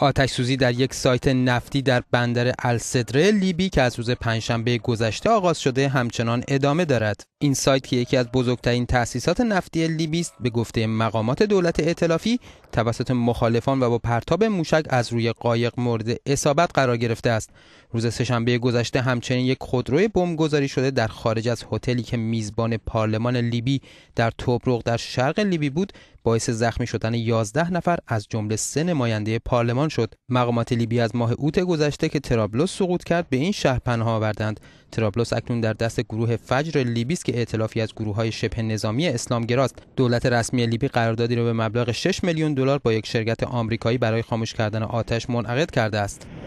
آتش سوزی در یک سایت نفتی در بندر الصدره لیبی که از روز پنجشنبه گذشته آغاز شده همچنان ادامه دارد این سایت که یکی از بزرگترین تأسیسات نفتی لیبی است به گفته مقامات دولت ائتلافی توسط مخالفان و با پرتاب موشک از روی قایق مورد اصابت قرار گرفته است روز سهشنبه گذشته همچنین یک خودروی گذاری شده در خارج از هتلی که میزبان پارلمان لیبی در توبروق در شرق لیبی بود باعث زخمی شدن 11 نفر از جمله سه نماینده پارلمان شد مقامات لیبی از ماه اوت گذشته که ترابلوس سقوط کرد به این شهر پناه آوردند ترابلوس اکنون در دست گروه فجر لیبی است که ائتلافی از گروه های شبه نظامی اسلامگراست دولت رسمی لیبی قراردادی را به مبلغ 6 میلیون دلار با یک شرکت آمریکایی برای خاموش کردن آتش منعقد کرده است